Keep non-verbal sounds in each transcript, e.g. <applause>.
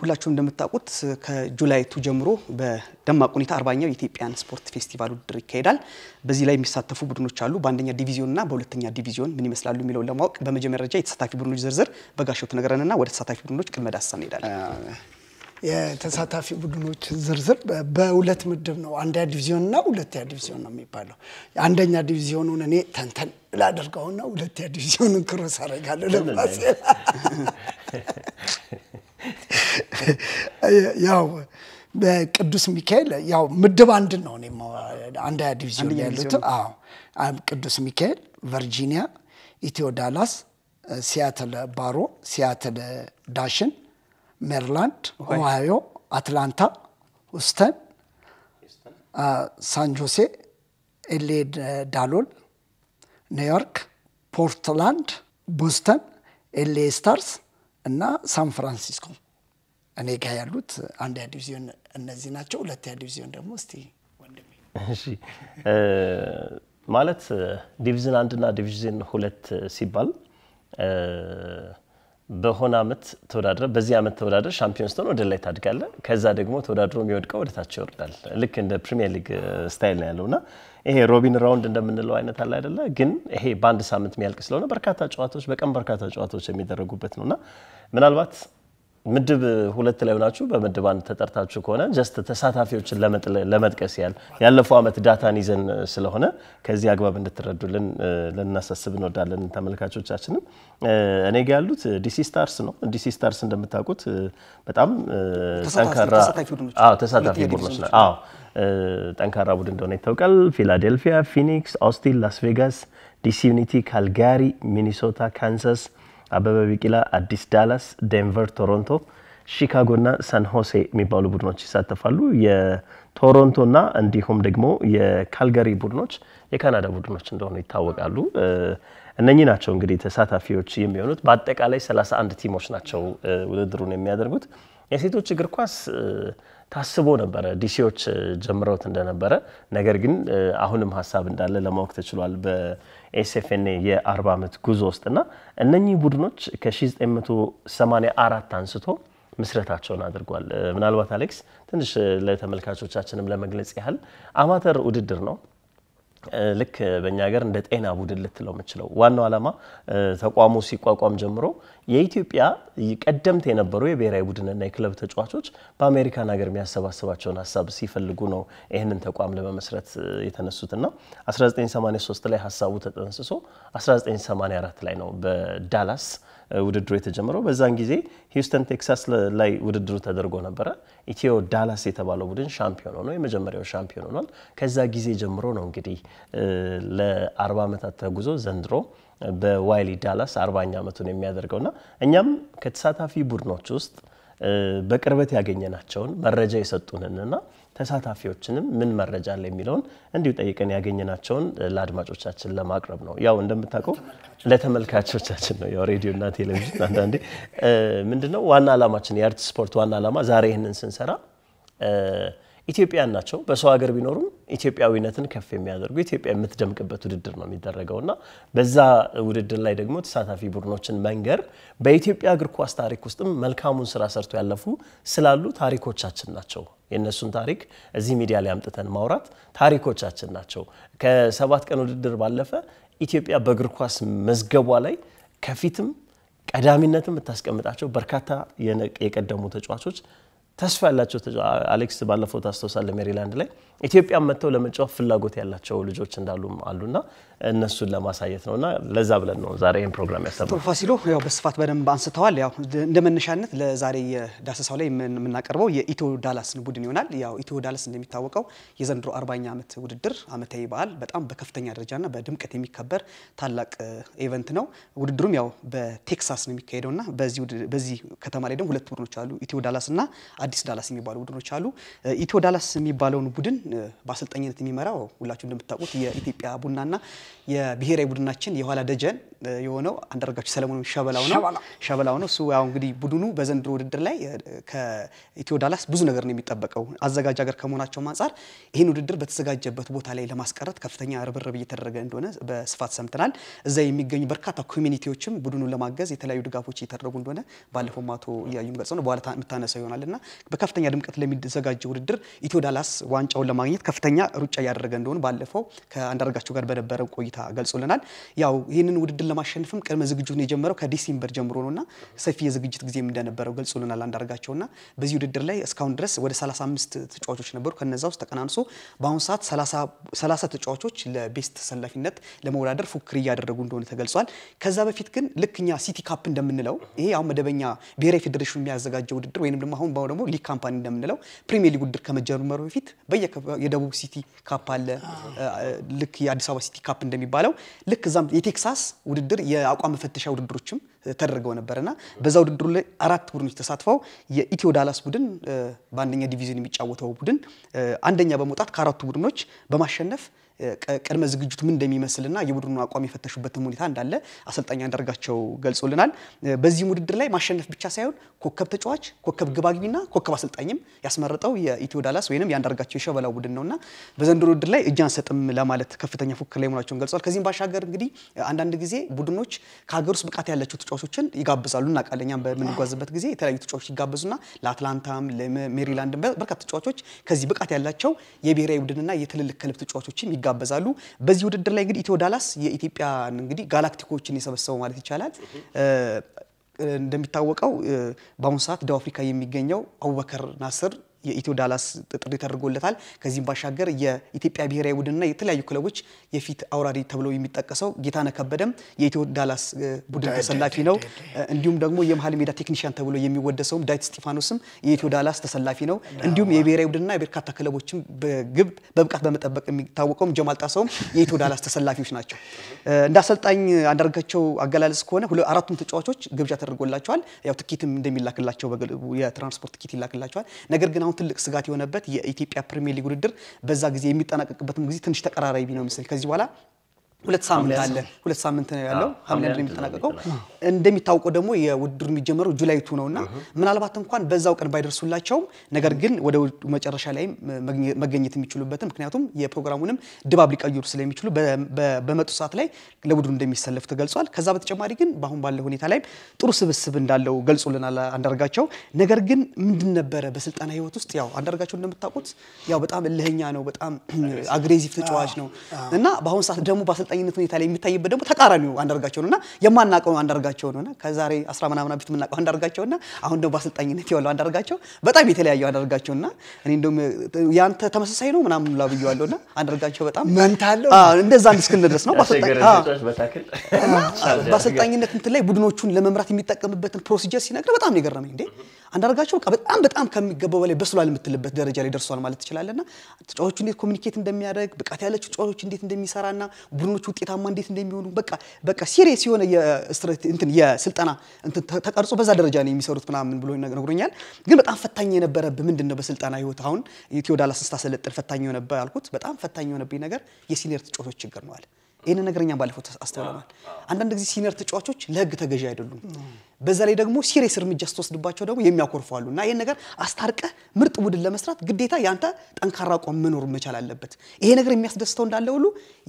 ሁላችሁም እንደምታውቁት ከጁላይ ቱ ጀምሮ በደማቅ ሁኔታ አርባኛው የኢትዮጵያን ስፖርት ፌስቲቫል ውድድር ይካሄዳል። በዚህ ላይ የሚሳተፉ ቡድኖች አሉ። በአንደኛ ዲቪዚዮን እና በሁለተኛ ዲቪዚዮን ምን ይመስላሉ የሚለውን ለማወቅ በመጀመሪያ ደረጃ የተሳታፊ ቡድኖች ዝርዝር በጋሻው ትነግረንና ወደ ተሳታፊ ቡድኖች ቅድመ ዳሰሳ እንሄዳለን። የተሳታፊ ቡድኖች ዝርዝር በሁለት ምድብ ነው። አንደኛ ዲቪዚዮን እና ሁለተኛ ዲቪዚዮን ነው የሚባለው። አንደኛ ዲቪዚዮኑን እኔ ተንተን ላደርገውና ሁለተኛ ዲቪዚዮኑን ክሮስ አደርጋለሁ ለማሴ <laughs> ያው በቅዱስ ሚካኤል ያው ምድብ አንድ ነው። አንድ ያ ዲቪዚዮን ያሉት አዎ፣ ቅዱስ ሚካኤል ቨርጂኒያ፣ ኢትዮ ዳላስ፣ ሲያትል ባሮ፣ ሲያትል ዳሽን፣ ሜሪላንድ፣ ኦሃዮ፣ አትላንታ፣ ሁስተን፣ ሳን ጆሴ፣ ኤሌ ዳሎል፣ ኒውዮርክ፣ ፖርትላንድ፣ ቦስተን፣ ኤሌ ስታርስ እና ሳን ፍራንሲስኮ እኔ ጋ ያሉት አንድ ዲቪዚዮን እነዚህ ናቸው። ሁለት ዲቪዚዮን ደግሞ እስቲ ወንድሜ። ማለት ዲቪዥን አንድና ዲቪዥን ሁለት ሲባል በሆነ አመት ተወዳድረ በዚህ አመት ተወዳድረ ሻምፒዮን ስትሆን ወደ ላይ ታድጋለ። ከዛ ደግሞ ተወዳድሮ የሚወድቀው ወደ ታች ይወርዳል። ልክ እንደ ፕሪሚየር ሊግ ስታይል ነው ያለው እና ይሄ ሮቢን ራውንድ እንደምንለው አይነት አለ አይደለ? ግን ይሄ በአንድ ሳምንት የሚያልቅ ስለሆነ በርካታ ጨዋታዎች በቀን በርካታ ጨዋታዎች የሚደረጉበት ነው እና ምናልባት ምድብ ሁለት ላይ ሆናችሁ በምድብ አንድ ተጠርታችሁ ከሆነ ጀስት ተሳታፊዎችን ለመጥቀስ ያል ያለፈው ዓመት ዳታን ይዘን ስለሆነ ከዚህ አግባብ እንድትረዱልን ልናሳስብ እንወዳለን ተመልካቾቻችንም። እኔ ጋ ያሉት ዲሲ ስታርስ ነው። ዲሲ ስታርስ እንደምታውቁት በጣም ጠንካራ ተሳታፊ ቡድኖች ናቸው። ጠንካራ ቡድን እንደሆነ ይታወቃል። ፊላዴልፊያ፣ ፊኒክስ፣ አውስቲን፣ ላስ ቬጋስ፣ ዲሲ ዩኒቲ፣ ካልጋሪ፣ ሚኒሶታ፣ ካንሳስ አበበ ቢቂላ፣ አዲስ ዳላስ፣ ዴንቨር፣ ቶሮንቶ፣ ሺካጎ እና ሳን ሆሴ የሚባሉ ቡድኖች ይሳተፋሉ። የቶሮንቶ ና እንዲሁም ደግሞ የካልጋሪ ቡድኖች የካናዳ ቡድኖች እንደሆኑ ይታወቃሉ። እነኚህ ናቸው እንግዲህ ተሳታፊዎች የሚሆኑት። በአጠቃላይ 31 ቲሞች ናቸው ውድድሩን የሚያደርጉት። የሴቶች እግር ኳስ ታስቦ ነበረ፣ ዲሲዎች ጀምረውት እንደነበረ ነገር ግን አሁንም ሀሳብ እንዳለ ለማወቅ ተችሏል። ኤስኤፍኤንኤ የ40 ዓመት ጉዞ ውስጥና እነኚህ ቡድኖች ከ1984 አንስቶ ምስረታቸውን አድርጓል። ምናልባት አሌክስ ትንሽ ለተመልካቾቻችንም ለመግለጽ ያህል አማተር ውድድር ነው። ልክ በእኛ ሀገር እንደ ጤና ቡድን ልትለው የምችለው ዋናው ዓላማ ተቋሙ ሲቋቋም ጀምሮ የኢትዮጵያ ቀደምት የነበሩ የብሔራዊ ቡድንና የክለብ ተጫዋቾች በአሜሪካን ሀገር የሚያሰባስባቸውን ሀሳብ ሲፈልጉ ነው ይህንን ተቋም ለመመስረት የተነሱትና 1983 ላይ ሀሳቡ ተጠንስሶ 1984 ላይ ነው በዳላስ ውድድሩ የተጀመረው። በዛን ጊዜ ሂውስተን ቴክሳስ ላይ ውድድሩ ተደርጎ ነበረ። ኢትዮ ዳላስ የተባለው ቡድን ሻምፒዮን ሆኖ የመጀመሪያው ሻምፒዮን ሆኗል። ከዛ ጊዜ ጀምሮ ነው እንግዲህ ለ40 ዓመታት ተጉዞ ዘንድሮ በዋይሊ ዳላስ አርባኛ ዓመቱን ና እኛም ከተሳታፊ ቡድኖች ውስጥ በቅርበት ያገኘናቸውን መረጃ የሰጡንንና ተሳታፊዎችንም ምን መረጃ አለ የሚለውን እንዲሁ ጠይቀን ያገኘናቸውን ለአድማጮቻችን ለማቅረብ ነው። ያው እንደምታውቀው ለተመልካቾቻችን ነው። ያው ሬዲዮና ቴሌቪዥን አንዳንዴ ምንድነው ዋና ዓላማችን የአርት ስፖርት ዋና ዓላማ ዛሬ ይህንን ስንሰራ ኢትዮጵያን ናቸው። በሰው ሀገር ቢኖሩም ኢትዮጵያዊነትን ከፍ የሚያደርጉ ኢትዮጵያ የምትደምቅበት ውድድር ነው የሚደረገው እና በዛ ውድድር ላይ ደግሞ ተሳታፊ ቡድኖችን መንገር በኢትዮጵያ እግር ኳስ ታሪክ ውስጥም መልካሙን ስራ ሰርቶ ያለፉ ስላሉ ታሪኮቻችን ናቸው። የእነሱን ታሪክ እዚህ ሚዲያ ላይ አምጥተን ማውራት ታሪኮቻችን ናቸው። ከሰባት ቀን ውድድር ባለፈ ኢትዮጵያ በእግር ኳስ መዝገቧ ላይ ከፊትም ቀዳሚነት የምታስቀምጣቸው በርካታ የቀደሙ ተጫዋቾች ተስፋ ያላቸው አሌክስ ባለፈው ታስታውሳለህ፣ ሜሪላንድ ላይ ኢትዮጵያ መጥተው ለመጫወት ፍላጎት ያላቸው ልጆች እንዳሉ አሉና እነሱን ለማሳየት ነውና ለዛ ብለን ነው ዛሬ ይህን ፕሮግራም ያሰብነው። ፋሲሎ ያው በስፋት በደንብ አንስተዋል። ያው እንደ መነሻነት ለዛሬ የዳሰሳው ላይ የምናቀርበው የኢትዮ ዳላስን ቡድን ይሆናል። ያው ኢትዮ ዳላስ እንደሚታወቀው የዘንድሮ አርባኛ ዓመት ውድድር ዓመታዊ በዓል በጣም በከፍተኛ ደረጃና በድምቀት የሚከበር ታላቅ ኢቨንት ነው። ውድድሩም ያው በቴክሳስ ነው የሚካሄደውና በዚህ ከተማ ላይ ደግሞ ሁለት ቡድኖች አሉ ኢትዮ ዳላስ እና አዲስ ዳላስ የሚባሉ ቡድኖች አሉ። ኢትዮ ዳላስ የሚባለውን ቡድን በአሰልጣኝነት የሚመራው ሁላችሁ እንደምታውቁት የኢትዮጵያ ቡናና የብሔራዊ ቡድናችን የኋላ ደጀን የሆነው አንዳርጋቸው ሰለሞን ሸበላው ነው ሸበላው ነው። እሱ ያው እንግዲህ ቡድኑ በዘንድሮ ውድድር ላይ ከኢትዮ ዳላስ ብዙ ነገር ነው የሚጠበቀው። አዘጋጅ ሀገር ከመሆናቸው አንጻር ይህን ውድድር በተዘጋጀበት ቦታ ላይ ለማስቀረት ከፍተኛ ርብርብ እየተደረገ እንደሆነ በስፋት ሰምተናል። እዛ የሚገኙ በርካታ ኮሚኒቲዎችም ቡድኑን ለማገዝ የተለያዩ ድጋፎች እየተደረጉ እንደሆነ ባለፈው ማቶ እያዩም ገልጸው ነው በኋላ የምታነሳው ይሆናል እና በከፍተኛ ድምቀት ለሚዘጋጀው ውድድር ኢትዮ ዳላስ ዋንጫውን ለማግኘት ከፍተኛ ሩጫ እያደረገ እንደሆነ ባለፈው ከአንዳርጋቸው ጋር በነበረው ቆይታ ገልጾልናል። ያው ይህንን ውድድር ለማሸነፍም ቅድመ ዝግጅቱን የጀመረው ከዲሴምበር ጀምሮ ነውና ሰፊ የዝግጅት ጊዜም እንደነበረው ገልጾልናል አንዳርጋቸውና በዚህ ውድድር ላይ እስካሁን ድረስ ወደ 35 ተጫዋቾች ነበሩ። ከነዛ ውስጥ ተቀናንሶ በአሁኑ ሰዓት 30 ተጫዋቾች ለቤስት ተሰላፊነት ለመወዳደር ፉክክር እያደረጉ እንደሆነ ተገልጿል። ከዛ በፊት ግን ልክ እኛ ሲቲ ካፕ እንደምንለው ይሄ አሁን መደበኛ ብሔራዊ ፌዴሬሽኑ የሚያዘጋጀው ውድድር ወይም ደግሞ አሁን ደግሞ ሊግ ካምፓኒ እንደምንለው ፕሪሚየር ሊግ ውድድር ከመጀመሩ በፊት የደቡብ ሲቲ ካፕ አለ፣ ልክ የአዲስ አበባ ሲቲ ካፕ እንደሚባለው ልክ እዛም የቴክሳስ ውድድር የአቋም መፈተሻ ውድድሮችም ተደርገው ነበርና በዛ ውድድሩ ላይ አራት ቡድኖች ተሳትፈው የኢትዮ ዳላስ ቡድን በአንደኛ ዲቪዥን የሚጫወተው ቡድን አንደኛ በመውጣት ከአራቱ ቡድኖች በማሸነፍ ቅድመ ዝግጅቱ ምን እንደሚመስልና የቡድኑ አቋም የፈተሹበትም ሁኔታ እንዳለ አሰልጣኝ አንዳርጋቸው ገልጾልናል። በዚህም ውድድር ላይ ማሸነፍ ብቻ ሳይሆን ኮከብ ተጫዋች፣ ኮከብ ግባግቢና ኮከብ አሰልጣኝም ያስመረጠው የኢትዮ ዳላስ ወይም የአንዳርጋቸው የሸበላው ቡድን ነውና በዘንድሮ ውድድር ላይ እጅ አንሰጥም ለማለት ከፍተኛ ፉክክር ላይ መሆናቸውን ገልጿል። ከዚህም ባሻገር እንግዲህ አንዳንድ ጊዜ ቡድኖች ከሀገር ውስጥ ብቃት ያላቸው ተጫዋቾችን ይጋብዛሉ እናውቃለን። እኛም በምንጓዝበት ጊዜ የተለያዩ ተጫዋቾች ይጋበዙና ለአትላንታም ለሜሪላንድ በርካታ ተጫዋቾች ከዚህ ብቃት ያላቸው የብሔራዊ ቡድንና የትልልቅ ክለብ ተጫዋቾችም ይጋ ይጋበዛሉ። በዚህ ውድድር ላይ እንግዲህ ኢትዮ ዳላስ የኢትዮጵያ እንግዲህ ጋላክቲኮችን የሰበሰበው ማለት ይቻላል። እንደሚታወቀው በአሁኑ ሰዓት ደቡብ አፍሪካ የሚገኘው አቡበከር ናስር የኢትዮ ዳላስ ጥሪ ተደርጎለታል። ከዚህም ባሻገር የኢትዮጵያ ብሔራዊ ቡድንና የተለያዩ ክለቦች የፊት አውራሪ ተብሎ የሚጠቀሰው ጌታነህ ከበደም የኢትዮ ዳላስ ቡድን ተሰላፊ ነው። እንዲሁም ደግሞ የመሀል ሜዳ ቴክኒሽያን ተብሎ የሚወደሰውም ዳዊት እስጢፋኖስም የኢትዮ ዳላስ ተሰላፊ ነው። እንዲሁም የብሔራዊ ቡድንና የበርካታ ክለቦችም በግብ በብቃት በመጠበቅ የሚታወቀውም ጀማል ጣሰውም የኢትዮ ዳላስ ተሰላፊዎች ናቸው። እንደ አሰልጣኝ አንዳርጋቸው አገላለጽ ከሆነ አራቱም ተጫዋቾች ግብዣ ተደርጎላቸዋል። ያው ትኬትም እንደሚላክላቸው የትራንስፖርት ትኬት ይላክላቸዋል። ነገር ግን አሁን ትልቅ ስጋት የሆነበት የኢትዮጵያ ፕሪሚየር ሊግ ውድድር በዛ ጊዜ የሚጠናቀቅበትም ጊዜ ትንሽ ተቀራራቢ ነው ምስል ከዚህ በኋላ ሁለት ሳምንት አለ። ሁለት ሳምንት ነው ያለው። ሐምሌ አንድ የሚጠናቀቀው። እንደሚታወቀው ደግሞ የውድድሩ የሚጀመረው ጁላይ ቱ ነውና ምናልባት እንኳን በዛው ቀን ባይደርሱላቸውም ነገር ግን ወደ መጨረሻ ላይ መገኘት የሚችሉበት ምክንያቱም የፕሮግራሙንም ድባብ ሊቀይሩ ስለሚችሉ በመጡ ሰዓት ላይ ለቡድኑ እንደሚሰለፍ ተገልጿል። ከዛ በተጨማሪ ግን በአሁን ባለው ሁኔታ ላይ ጥሩ ስብስብ እንዳለው ገልጾልናል አንዳርጋቸው። ነገር ግን ምንድን ነበረ በስልጠና ህይወት ውስጥ ያው አንዳርጋቸው እንደምታውቁት ያው በጣም እልህኛ ነው፣ በጣም <clears throat> አግሬሲቭ ተጫዋች ነው እና በአሁኑ ሰዓት ደግሞ የአሰልጣኝነት ሁኔታ ላይ የሚታይበት ደግሞ ተቃራኒው አንዳርጋቸው ነውና የማናውቀው አንዳርጋቸው ነውና ከዛሬ አስራ ምናምን በፊት የምናውቀው አንዳርጋቸውና አሁን ደግሞ በአሰልጣኝነት ያለው አንዳርጋቸው በጣም የተለያዩ አንዳርጋቸውና እኔ እንደውም ያንተ ተመሳሳይ ነው ምናምን ላ ብየዋለሁና አንዳርጋቸው በጣም መንታለው እንደዛ አንድ እስክንል ድረስ ነው በአሰልጣኝነት እንትን ላይ ቡድኖቹን ለመምራት የሚጠቀምበትን ፕሮሲጀር ሲነግር በጣም ነው የገረመኝ እንዴ አንዳርጋቸው በቃ በጣም በጣም ከሚገባው በላይ በስሏል የምትልበት ደረጃ ላይ ደርሷል ማለት ትችላለና ተጫዋቹ እንዴት ኮሚኒኬት እንደሚያደርግ ብቃት ያላቸው ተጫዋቾች እንዴት እንደሚሰራና ቡድኖች ውጤታማ እንዴት እንደሚሆኑ በቃ በቃ ሲሪየስ የሆነ እንትን የስልጠና እንትን ተቀርጾ በዛ ደረጃ ነው የሚሰሩት ምናምን ብሎ ነግሮኛል። ግን በጣም ፈታኝ የነበረብህ ምንድን ነው? በስልጠና ህይወት አሁን ኢትዮ ዳላስን ስታሰለጥን ፈታኝ የሆነብህ ያልኩት በጣም ፈታኝ የሆነብኝ ነገር የሲኒየር ተጫዋቾች ችግር ነዋል። ይህን ነገረኛ ባለፈው አስተውለናል። አንዳንድ ጊዜ ሲኒየር ተጫዋቾች ለህግ ተገዢ አይደሉም። በዛ ላይ ደግሞ ሲሪየስ እርምጃ ስትወስድባቸው ደግሞ የሚያኮርፉ አሉ እና ይህን ነገር አስታርቀህ ምርጥ ቡድን ለመስራት ግዴታ ያንተ ጠንካራ አቋም መኖር መቻል አለበት። ይሄ ነገር የሚያስደስተው እንዳለ ሁሉ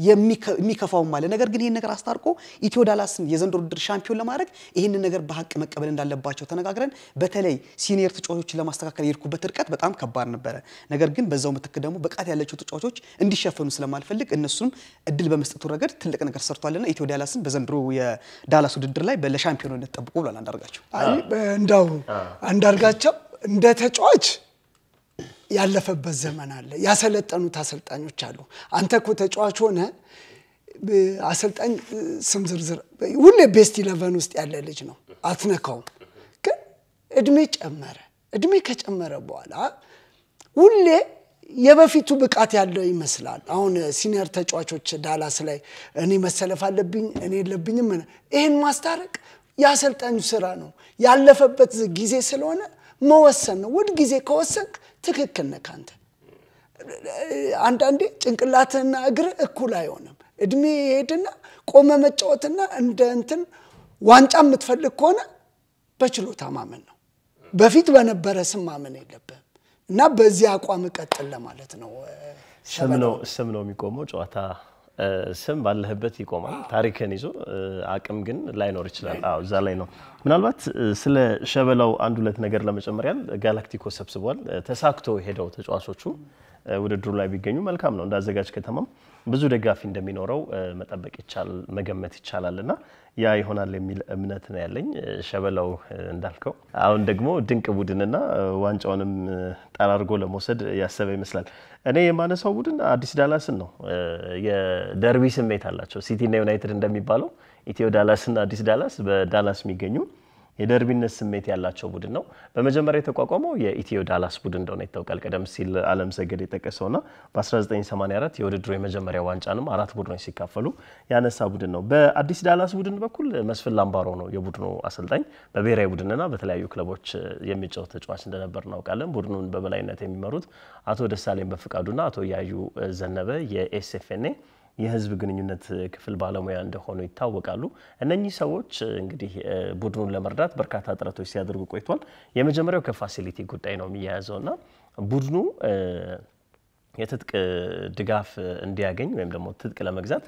የሚከፋውም አለ። ነገር ግን ይህን ነገር አስታርቆ ኢትዮ ዳላስን የዘንድሮ ውድድር ሻምፒዮን ለማድረግ ይህንን ነገር በሀቅ መቀበል እንዳለባቸው ተነጋግረን በተለይ ሲኒየር ተጫዋቾችን ለማስተካከል የሄድኩበት ርቀት በጣም ከባድ ነበረ። ነገር ግን በዛው ምትክ ደግሞ ብቃት ያላቸው ተጫዋቾች እንዲሸፈኑ ስለማልፈልግ እነሱም እድል በመስጠቱ ረገድ ትልቅ ነገር ሰርቷልና ኢትዮ ዳላስን በዘንድሮ የዳላስ ውድድር ላይ ለሻምፒዮንነት ጠብቁ ብሏል። አንዳርጋቸው? አይ አንዳርጋቸው እንደ ተጫዋች ያለፈበት ዘመን አለ። ያሰለጠኑት አሰልጣኞች አሉ። አንተ እኮ ተጫዋች ሆነ አሰልጣኝ ስም ዝርዝር ሁሌ ቤስት ኢለቨን ውስጥ ያለ ልጅ ነው፣ አትነካውም። ግን እድሜ ጨመረ። እድሜ ከጨመረ በኋላ ሁሌ የበፊቱ ብቃት ያለው ይመስላል። አሁን ሲኒየር ተጫዋቾች ዳላስ ላይ እኔ መሰለፍ አለብኝ እኔ የለብኝም፣ ይህን ማስታረቅ የአሰልጣኙ ስራ ነው። ያለፈበት ጊዜ ስለሆነ መወሰን ነው። ውድ ጊዜ ከወሰንክ ትክክል ነህ ካንተ አንዳንዴ ጭንቅላትና እግር እኩል አይሆንም። እድሜ ይሄድና ቆመ መጫወትና እንደ እንትን ዋንጫ የምትፈልግ ከሆነ በችሎታ ማመን ነው። በፊት በነበረ ስም ማመን የለብህም እና በዚህ አቋም እቀጥል ለማለት ነው። ስም ነው የሚቆመው ጨዋታ ስም ባለህበት ይቆማል ታሪክን ይዞ አቅም ግን ላይኖር ይችላል። አዎ እዛ ላይ ነው። ምናልባት ስለ ሸበላው አንድ ሁለት ነገር ለመጨመር ያህል ጋላክቲኮ ሰብስቧል። ተሳክቶ ሄደው ተጫዋቾቹ ውድድሩ ላይ ቢገኙ መልካም ነው። እንዳዘጋጅ ከተማም ብዙ ደጋፊ እንደሚኖረው መጠበቅ ይቻላል፣ መገመት ይቻላል እና ያ ይሆናል የሚል እምነት ነው ያለኝ። ሸበላው እንዳልከው አሁን ደግሞ ድንቅ ቡድንና ዋንጫውንም ጠራርጎ ለመውሰድ ያሰበ ይመስላል። እኔ የማነሳው ቡድን አዲስ ዳላስን ነው። የደርቢ ስሜት አላቸው ሲቲና ዩናይትድ እንደሚባለው ኢትዮ ዳላስና አዲስ ዳላስ በዳላስ የሚገኙ የደርቢነት ስሜት ያላቸው ቡድን ነው። በመጀመሪያ የተቋቋመው የኢትዮ ዳላስ ቡድን እንደሆነ ይታወቃል። ቀደም ሲል አለም ሰገድ የጠቀሰውና በ1984 የውድድሩ የመጀመሪያ ዋንጫንም አራት ቡድኖች ሲካፈሉ ያነሳ ቡድን ነው። በአዲስ ዳላስ ቡድን በኩል መስፍን ላምባሮ ነው የቡድኑ አሰልጣኝ። በብሔራዊ ቡድንና በተለያዩ ክለቦች የሚጫወት ተጫዋች እንደነበር እናውቃለን። ቡድኑን በበላይነት የሚመሩት አቶ ደሳለኝ በፍቃዱና አቶ ያዩ ዘነበ የኤስኤፍኤንኤ የህዝብ ግንኙነት ክፍል ባለሙያ እንደሆኑ ይታወቃሉ። እነኚህ ሰዎች እንግዲህ ቡድኑን ለመርዳት በርካታ ጥረቶች ሲያደርጉ ቆይቷል። የመጀመሪያው ከፋሲሊቲ ጉዳይ ነው የሚያያዘው እና ቡድኑ የትጥቅ ድጋፍ እንዲያገኝ ወይም ደግሞ ትጥቅ ለመግዛት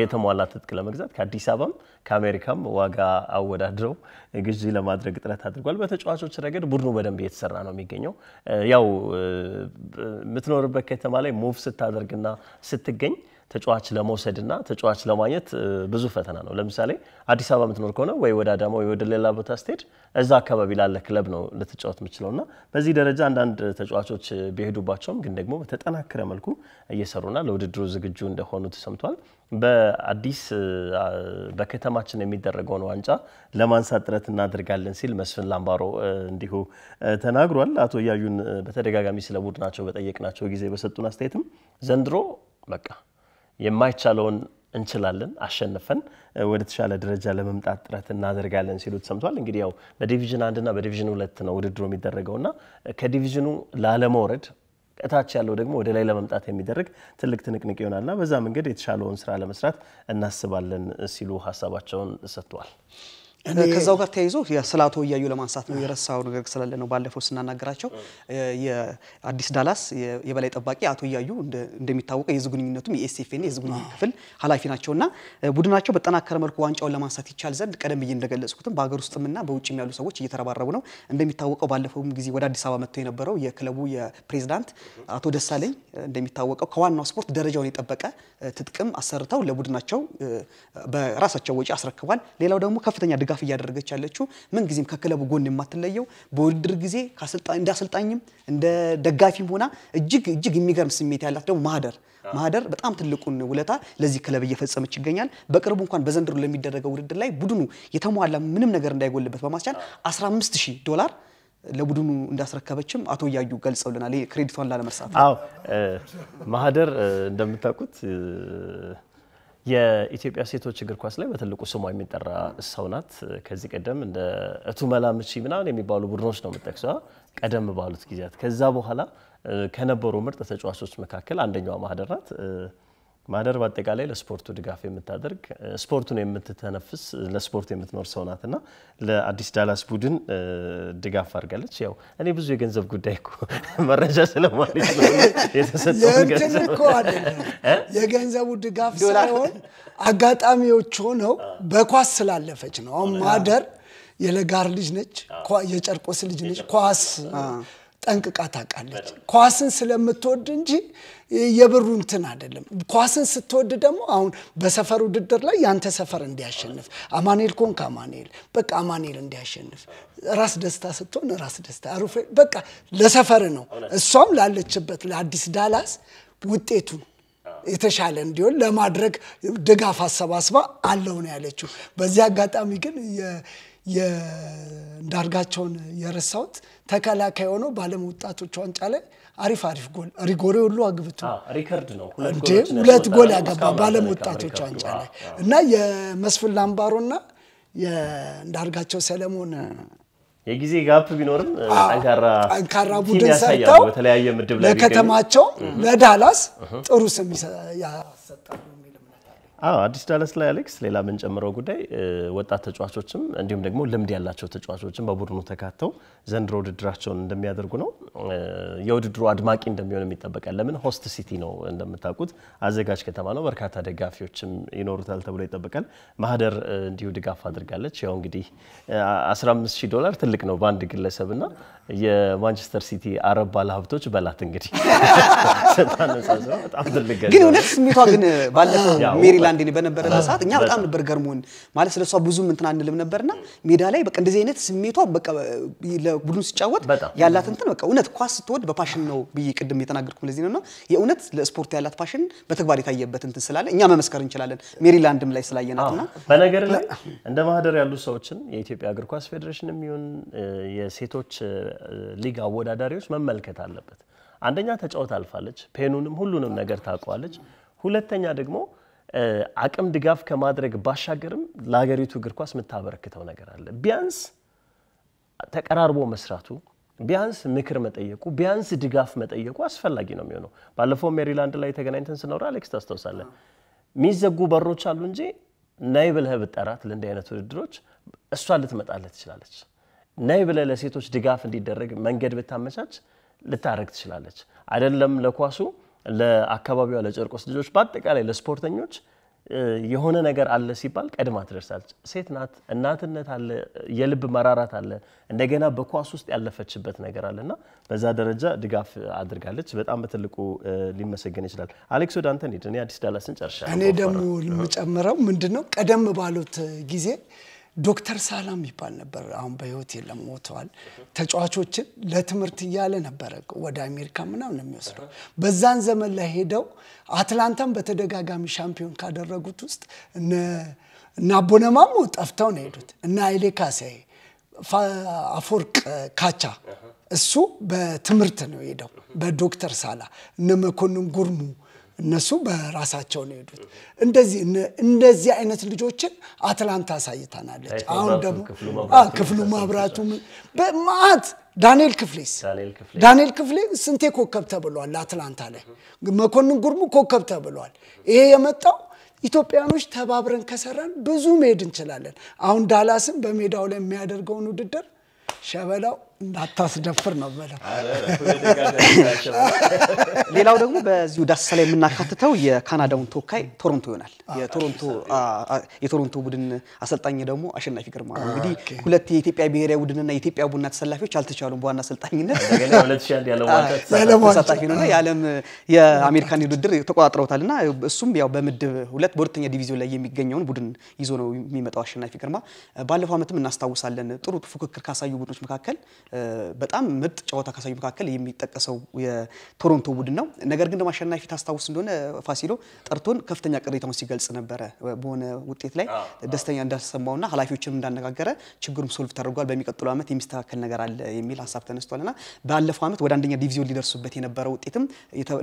የተሟላ ትጥቅ ለመግዛት ከአዲስ አበባም ከአሜሪካም ዋጋ አወዳድረው ግዢ ለማድረግ ጥረት አድርጓል። በተጫዋቾች ረገድ ቡድኑ በደንብ እየተሰራ ነው የሚገኘው። ያው የምትኖርበት ከተማ ላይ ሙቭ ስታደርግና ስትገኝ ተጫዋች ለመውሰድና ተጫዋች ለማግኘት ብዙ ፈተና ነው። ለምሳሌ አዲስ አበባ የምትኖር ከሆነ ወይ ወደ አዳማ ወይ ወደ ሌላ ቦታ ስትሄድ እዛ አካባቢ ላለ ክለብ ነው ልትጫወት የምችለው እና በዚህ ደረጃ አንዳንድ ተጫዋቾች ቢሄዱባቸውም ግን ደግሞ በተጠናከረ መልኩ እየሰሩና ለውድድሩ ዝግጁ እንደሆኑ ተሰምቷል። በአዲስ በከተማችን የሚደረገውን ዋንጫ ለማንሳት ጥረት እናደርጋለን ሲል መስፍን ላምባሮ እንዲሁ ተናግሯል። አቶ እያዩን በተደጋጋሚ ስለ ቡድናቸው በጠየቅናቸው ጊዜ በሰጡን አስተያየትም ዘንድሮ በቃ የማይቻለውን እንችላለን አሸንፈን ወደ ተሻለ ደረጃ ለመምጣት ጥረት እናደርጋለን ሲሉ ተሰምቷል። እንግዲህ ያው በዲቪዥን አንድና በዲቪዥን ሁለት ነው ውድድሩ እና ከዲቪዥኑ ላለመውረድ እታች ያለው ደግሞ ወደ ላይ ለመምጣት የሚደረግ ትልቅ ትንቅንቅ ይሆናልና በዛ መንገድ የተሻለውን ስራ ለመስራት እናስባለን ሲሉ ሀሳባቸውን ሰጥተዋል። ከዛው ጋር ተያይዞ ስለ አቶ እያዩ ለማንሳት ነው የረሳው ነገር ስላለ ነው። ባለፈው ስናናገራቸው የአዲስ ዳላስ የበላይ ጠባቂ አቶ እያዩ እንደሚታወቀው የህዝብ ግንኙነቱም የኤስኤፍኤ የህዝብ ግንኙነት ክፍል ኃላፊ ናቸውና ቡድናቸው በጠናከረ መልኩ ዋንጫውን ለማንሳት ይቻል ዘንድ ቀደም ብዬ እንደገለጽኩትም በሀገር ውስጥምና በውጭም ያሉ ሰዎች እየተረባረቡ ነው። እንደሚታወቀው ባለፈውም ጊዜ ወደ አዲስ አበባ መጥተው የነበረው የክለቡ የፕሬዚዳንት አቶ ደሳለኝ እንደሚታወቀው ከዋናው ስፖርት ደረጃውን የጠበቀ ትጥቅም አሰርተው ለቡድናቸው በራሳቸው ወጪ አስረክቧል። ሌላው ደግሞ ከፍተኛ ድጋፍ ድጋፍ እያደረገች ያለችው ምን ከክለቡ ጎን የማትለየው በውድድር ጊዜ እንደ አሰልጣኝም እንደ ደጋፊም ሆና እጅግ እጅግ የሚገርም ስሜት ያላት ደግሞ ማህደር ማህደር በጣም ትልቁን ውለታ ለዚህ ክለብ እየፈጸመች ይገኛል። በቅርቡ እንኳን በዘንድሮ ለሚደረገው ውድድር ላይ ቡድኑ የተሟላ ምንም ነገር እንዳይጎልበት በማስቻል 15 ሺህ ዶላር ለቡድኑ እንዳስረከበችም አቶ እያዩ ገልጸውልናል። ክሬዲቷን ላለመርሳት። ማህደር እንደምታውቁት የኢትዮጵያ ሴቶች እግር ኳስ ላይ በትልቁ ስሟ የሚጠራ ሰው ናት። ከዚህ ቀደም እንደ እቱ መላምቺ ምናምን የሚባሉ ቡድኖች ነው የምጠቅሰዋ ቀደም ባሉት ጊዜያት። ከዛ በኋላ ከነበሩ ምርጥ ተጫዋቾች መካከል አንደኛዋ ማህደር ናት። ማደር በአጠቃላይ ለስፖርቱ ድጋፍ የምታደርግ ስፖርቱን የምትተነፍስ ለስፖርት የምትኖር ሰው ናትና ለአዲስ ዳላስ ቡድን ድጋፍ አድርጋለች። ያው እኔ ብዙ የገንዘብ ጉዳይ እኮ <laughs> መረጃ ስለማለች የተሰጠውን የገንዘቡ ድጋፍ ሳይሆን አጋጣሚዎች ሆነው በኳስ ስላለፈች ነው። አሁን ማደር የለጋር ልጅ ነች፣ የጨርቆስ ልጅ ነች። ኳስ ጠንቅቃ ታውቃለች። ኳስን ስለምትወድ እንጂ የብሩ እንትን አይደለም። ኳስን ስትወድ ደግሞ አሁን በሰፈር ውድድር ላይ ያንተ ሰፈር እንዲያሸንፍ አማኔል ኮንክ አማኑኤል በቃ አማኔል እንዲያሸንፍ፣ ራስ ደስታ ስትሆን ራስ ደስታ አሩፍ በቃ ለሰፈር ነው። እሷም ላለችበት ለአዲስ ዳላስ ውጤቱን የተሻለ እንዲሆን ለማድረግ ድጋፍ አሰባስባ አለው ነው ያለችው። በዚህ አጋጣሚ ግን እንዳርጋቸውን የረሳሁት ተከላካይ ሆኖ በዓለም ወጣቶች ዋንጫ ላይ አሪፍ አሪፍ ጎል ሪጎሪ ሁሉ አግብቶ ሁለት ጎል ያገባ በዓለም ወጣቶች ዋንጫ ላይ እና የመስፍን ላምባሮና የእንዳርጋቸው ሰለሞን የጊዜ ጋፕ ቢኖርም ጠንካራ ቡድን ሰርተው ለከተማቸው ለዳላስ ጥሩ ስም ያሰጣሉ። አዎ አዲስ ዳለስ ላይ አሌክስ፣ ሌላ የምንጨምረው ጉዳይ ወጣት ተጫዋቾችም እንዲሁም ደግሞ ልምድ ያላቸው ተጫዋቾችም በቡድኑ ተካተው ዘንድሮ ውድድራቸውን እንደሚያደርጉ ነው። የውድድሩ አድማቂ እንደሚሆንም ይጠበቃል። ለምን ሆስት ሲቲ ነው እንደምታውቁት፣ አዘጋጅ ከተማ ነው። በርካታ ደጋፊዎችም ይኖሩታል ተብሎ ይጠበቃል። ማህደር እንዲሁ ድጋፍ አድርጋለች። ያው እንግዲህ 15 ሺህ ዶላር ትልቅ ነው በአንድ ግለሰብ እና የማንቸስተር ሲቲ አረብ ባለሀብቶች በላት እንግዲህ <laughs> ግን እውነት ስሜቷ ግን ባለፈው ሜሪላንድ በነበረ ሰዓት እኛ በጣም ነበር ገርሞን ማለት ስለሷ ብዙም እንትን አንልም ነበርና ሜዳ ላይ በቃ እንደዚህ አይነት ስሜቷ ለቡድን ሲጫወት ያላት እንትን በቃ እውነት ኳስ ስትወድ በፓሽን ነው ብዬ ቅድም የተናገርኩ ለዚህ ነው የእውነት ለስፖርት ያላት ፓሽን በተግባር የታየበት እንትን ስላለ እኛ መመስከር እንችላለን ሜሪላንድም ላይ ስላየናትና በነገር ላይ እንደ ማህደር ያሉ ሰዎችን የኢትዮጵያ እግር ኳስ ፌዴሬሽን የሚሆን የሴቶች ሊግ አወዳዳሪዎች መመልከት አለበት። አንደኛ ተጫወት አልፋለች፣ ፔኑንም ሁሉንም ነገር ታውቀዋለች። ሁለተኛ ደግሞ አቅም ድጋፍ ከማድረግ ባሻገርም ለሀገሪቱ እግር ኳስ የምታበረክተው ነገር አለ። ቢያንስ ተቀራርቦ መስራቱ፣ ቢያንስ ምክር መጠየቁ፣ ቢያንስ ድጋፍ መጠየቁ አስፈላጊ ነው የሚሆነው። ባለፈው ሜሪላንድ ላይ ተገናኝተን ስናወራ አሌክስ ታስታውሳለህ፣ የሚዘጉ በሮች አሉ እንጂ ናይ ብለህ ብጠራት ለእንዲህ አይነት ውድድሮች እሷ ልትመጣለት ትችላለች። ናይ ብለህ ለሴቶች ድጋፍ እንዲደረግ መንገድ ብታመቻች ልታደረግ ትችላለች። አይደለም ለኳሱ ለአካባቢዋ ለጨርቆስ ልጆች በአጠቃላይ ለስፖርተኞች የሆነ ነገር አለ ሲባል ቀድማ ትደርሳለች። ሴት ናት፣ እናትነት አለ፣ የልብ መራራት አለ፣ እንደገና በኳስ ውስጥ ያለፈችበት ነገር አለ እና በዛ ደረጃ ድጋፍ አድርጋለች። በጣም በትልቁ ሊመሰገን ይችላል። አሌክስ ወደ አንተ እንሂድ። እኔ አዲስ ዳላስን ጨርሻለሁ። እኔ ደግሞ የምጨምረው ምንድን ነው ቀደም ባሉት ጊዜ ዶክተር ሳላም ይባል ነበር። አሁን በህይወት የለም ሞተዋል። ተጫዋቾችን ለትምህርት እያለ ነበረ ወደ አሜሪካ ምናምን የሚወስደው። በዛን ዘመን ላይ ሄደው አትላንታን በተደጋጋሚ ሻምፒዮን ካደረጉት ውስጥ እና ቦነማሞ ጠፍተው ነው ሄዱት እና ኃይሌ ካሳዬ፣ አፈወርቅ ካቻ እሱ በትምህርት ነው ሄደው በዶክተር ሳላ እነ መኮንን ጉርሙ እነሱ በራሳቸው ነው ሄዱት። እንደዚህ እንደዚህ አይነት ልጆችን አትላንታ አሳይታናለች። አሁን ደግሞ ክፍሉ ማብራቱ በማት ዳንኤል ክፍሌስ ዳንኤል ክፍሌ ስንቴ ኮከብ ተብሏል። አትላንታ ላይ መኮንን ጉርሙ ኮከብ ተብሏል። ይሄ የመጣው ኢትዮጵያኖች ተባብረን ከሰራን ብዙ መሄድ እንችላለን። አሁን ዳላስን በሜዳው ላይ የሚያደርገውን ውድድር ሸበላው እንዳታስደፍር ነው የምለው። ሌላው ደግሞ በዚሁ ዳሰሳ ላይ የምናካትተው የካናዳውን ተወካይ ቶሮንቶ ይሆናል። የቶሮንቶ ቡድን አሰልጣኝ ደግሞ አሸናፊ ግርማ ነው። እንግዲህ ሁለት የኢትዮጵያ ብሔራዊ ቡድንና የኢትዮጵያ ቡና ተሰላፊዎች አልተቻሉም። በዋና አሰልጣኝነት ተሳታፊ ነው የዓለም የአሜሪካን ውድድር ተቆጣጥረውታል እና እሱም ያው በምድብ ሁለት በሁለተኛ ዲቪዚዮን ላይ የሚገኘውን ቡድን ይዞ ነው የሚመጣው አሸናፊ ግርማ። ባለፈው ዓመትም እናስታውሳለን ጥሩ ፉክክር ካሳዩ ቡድኖች መካከል በጣም ምርጥ ጨዋታ ካሳዩ መካከል የሚጠቀሰው የቶሮንቶ ቡድን ነው። ነገር ግን ደግሞ አሸናፊ ታስታውስ እንደሆነ ፋሲሎ ጠርቶን ከፍተኛ ቅሬታውን ሲገልጽ ነበረ በሆነ ውጤት ላይ ደስተኛ እንዳሰማውና ኃላፊዎችንም እንዳነጋገረ ችግሩም ሶልቭ ተደርጓል፣ በሚቀጥሉ ዓመት የሚስተካከል ነገር አለ የሚል ሀሳብ ተነስቷልና ባለፈው ዓመት ወደ አንደኛ ዲቪዚዮን ሊደርሱበት የነበረው ውጤትም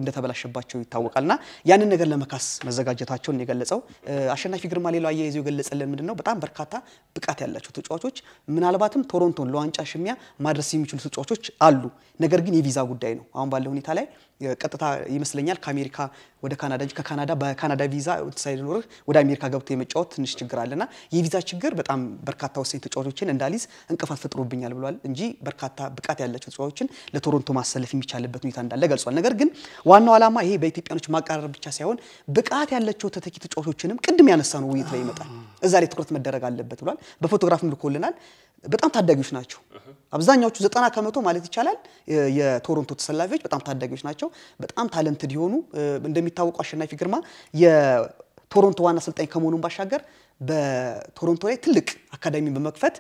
እንደተበላሸባቸው ይታወቃልና ያንን ነገር ለመካስ መዘጋጀታቸውን የገለጸው አሸናፊ ግርማ ሌላው አያይዞ የገለጸልን ምንድን ነው በጣም በርካታ ብቃት ያላቸው ተጫዋቾች ምናልባትም ቶሮንቶን ለዋንጫ ሽሚያ ማድረስ የሚችሉ ተጫዋቾች አሉ። ነገር ግን የቪዛ ጉዳይ ነው። አሁን ባለ ሁኔታ ላይ ቀጥታ ይመስለኛል ከአሜሪካ ወደ ካናዳ እንጂ ከካናዳ በካናዳ ቪዛ ሳይኖርህ ወደ አሜሪካ ገብቶ የመጫወት ትንሽ ችግር አለና የቪዛ ችግር በጣም በርካታ ወሳኝ ተጫዋቾችን እንዳሊዝ እንቅፋት ፈጥሮብኛል ብሏል እንጂ በርካታ ብቃት ያላቸው ተጫዋቾችን ለቶሮንቶ ማሰለፍ የሚቻልበት ሁኔታ እንዳለ ገልጿል። ነገር ግን ዋናው ዓላማ ይሄ በኢትዮጵያኖች ማቃረር ብቻ ሳይሆን ብቃት ያላቸው ተተኪ ተጫዋቾችንም ቅድም ያነሳ ነው ውይይት ላይ ይመጣል። እዛ ላይ ትኩረት መደረግ አለበት ብሏል። በፎቶግራፍም ልኮልናል። በጣም ታዳጊዎች ናቸው። አብዛኛዎቹ ዘጠና ከመቶ ማለት ይቻላል የቶሮንቶ ተሰላፊዎች በጣም ታዳጊዎች ናቸው። በጣም ታለንትድ የሆኑ እንደሚታወቁ አሸናፊ ግርማ የቶሮንቶ ዋና አሰልጣኝ ከመሆኑን ባሻገር በቶሮንቶ ላይ ትልቅ አካዳሚን በመክፈት